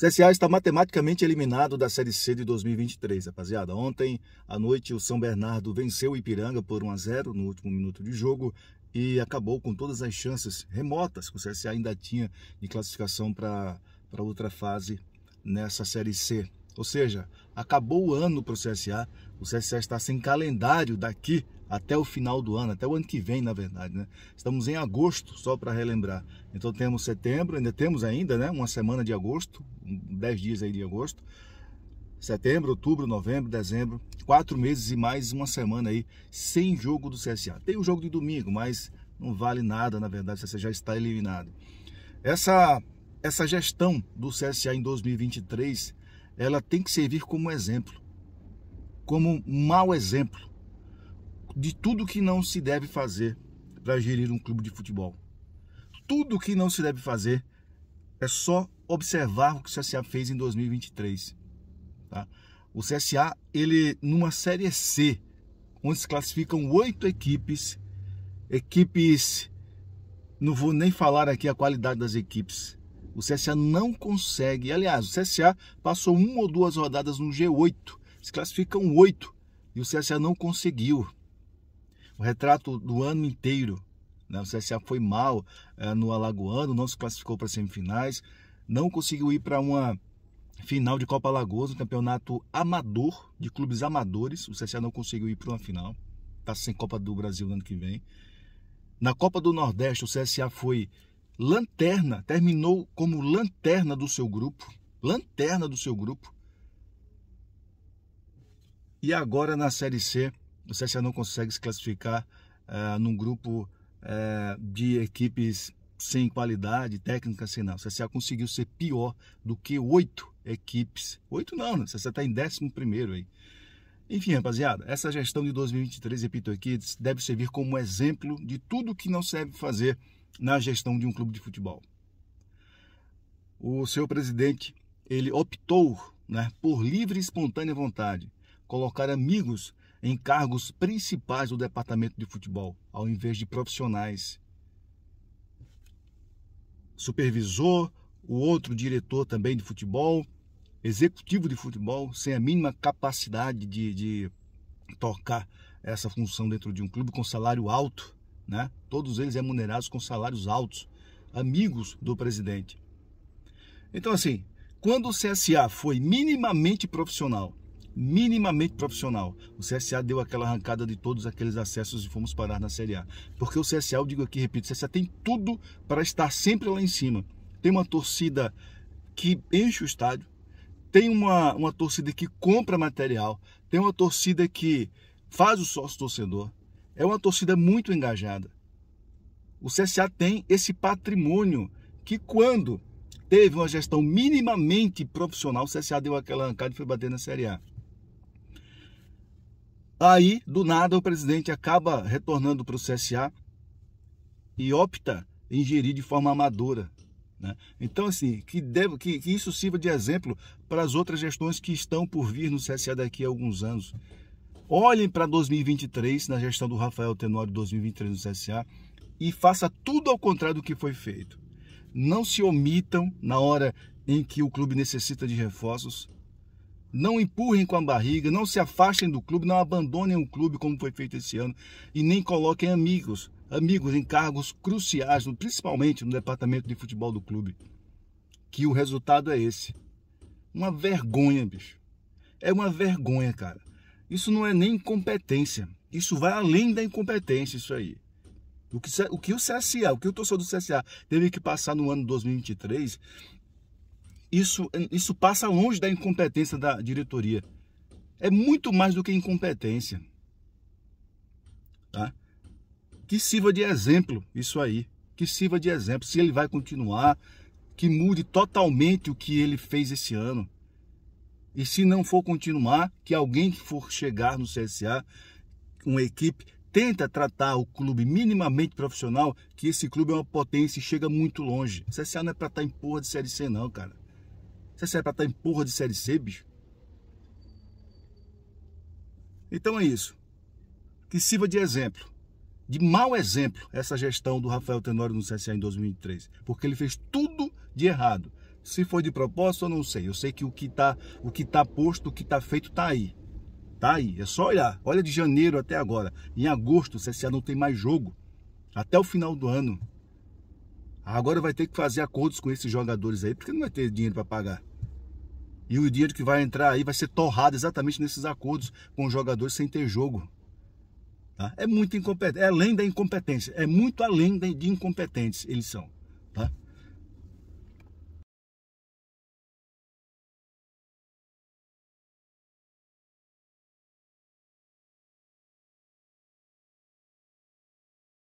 CSA está matematicamente eliminado da Série C de 2023, rapaziada. Ontem à noite o São Bernardo venceu o Ipiranga por 1 a 0 no último minuto de jogo e acabou com todas as chances remotas que o CSA ainda tinha de classificação para outra fase nessa Série C. Ou seja, acabou o ano para o CSA. O CSA está sem calendário daqui até o final do ano, até o ano que vem, na verdade, né? Estamos em agosto, só para relembrar. Então temos setembro, ainda temos ainda, né? Uma semana de agosto, 10 dias aí de agosto. Setembro, outubro, novembro, dezembro, quatro meses e mais uma semana aí sem jogo do CSA. Tem o jogo de domingo, mas não vale nada, na verdade, você já está eliminado. Essa essa gestão do CSA em 2023, ela tem que servir como exemplo, como um mau exemplo de tudo que não se deve fazer para gerir um clube de futebol. Tudo que não se deve fazer é só observar o que o CSA fez em 2023. Tá? O CSA, ele numa série C, onde se classificam oito equipes, equipes, não vou nem falar aqui a qualidade das equipes. O CSA não consegue. Aliás, o CSA passou uma ou duas rodadas no G8, se classificam oito e o CSA não conseguiu o retrato do ano inteiro. Né? O CSA foi mal é, no Alagoano, não se classificou para semifinais, não conseguiu ir para uma final de Copa Alagoas, um campeonato amador, de clubes amadores. O CSA não conseguiu ir para uma final, está sem Copa do Brasil no ano que vem. Na Copa do Nordeste, o CSA foi lanterna, terminou como lanterna do seu grupo. Lanterna do seu grupo. E agora na Série C, o CSA não consegue se classificar uh, num grupo uh, de equipes sem qualidade técnica, sem nada. O CSA conseguiu ser pior do que oito equipes. Oito não, né? o CSA está em décimo primeiro aí. Enfim, rapaziada, essa gestão de 2023, repito aqui, deve servir como exemplo de tudo que não serve fazer na gestão de um clube de futebol. O seu presidente, ele optou né, por livre e espontânea vontade colocar amigos em cargos principais do departamento de futebol, ao invés de profissionais. Supervisor, o outro diretor também de futebol, executivo de futebol, sem a mínima capacidade de, de tocar essa função dentro de um clube com salário alto, né? Todos eles remunerados com salários altos, amigos do presidente. Então, assim, quando o CSA foi minimamente profissional minimamente profissional. O CSA deu aquela arrancada de todos aqueles acessos e fomos parar na Série A. Porque o CSA, eu digo aqui, repito, o CSA tem tudo para estar sempre lá em cima. Tem uma torcida que enche o estádio, tem uma, uma torcida que compra material, tem uma torcida que faz o sócio torcedor. É uma torcida muito engajada. O CSA tem esse patrimônio que quando teve uma gestão minimamente profissional, o CSA deu aquela arrancada e foi bater na Série A. Aí, do nada, o presidente acaba retornando para o CSA e opta em gerir de forma amadora. Né? Então, assim, que, deve, que, que isso sirva de exemplo para as outras gestões que estão por vir no CSA daqui a alguns anos. Olhem para 2023, na gestão do Rafael Tenório 2023 no CSA, e faça tudo ao contrário do que foi feito. Não se omitam na hora em que o clube necessita de reforços, não empurrem com a barriga, não se afastem do clube, não abandonem o clube como foi feito esse ano e nem coloquem amigos, amigos em cargos cruciais, principalmente no departamento de futebol do clube. Que o resultado é esse. Uma vergonha, bicho. É uma vergonha, cara. Isso não é nem incompetência. Isso vai além da incompetência, isso aí. O que o, CSA, o que o torcedor do CSA teve que passar no ano 2023 isso, isso passa longe da incompetência da diretoria. É muito mais do que incompetência. Tá? Que sirva de exemplo isso aí. Que sirva de exemplo. Se ele vai continuar, que mude totalmente o que ele fez esse ano. E se não for continuar, que alguém que for chegar no CSA, uma equipe, tenta tratar o clube minimamente profissional, que esse clube é uma potência e chega muito longe. O CSA não é pra estar tá em porra de Série C não, cara. Você serve pra estar tá em porra de Série C, bicho? Então é isso. Que sirva de exemplo, de mau exemplo, essa gestão do Rafael Tenório no CSA em 2003. Porque ele fez tudo de errado. Se foi de propósito, eu não sei. Eu sei que o que está o que tá posto, o que está feito, está aí. Tá aí, é só olhar. Olha de janeiro até agora. Em agosto, o CSA não tem mais jogo. Até o final do ano. Agora vai ter que fazer acordos com esses jogadores aí, porque não vai ter dinheiro para pagar. E o dinheiro que vai entrar aí vai ser torrado exatamente nesses acordos com os jogadores sem ter jogo. Tá? É muito incompetente, é além da incompetência, é muito além de incompetentes eles são.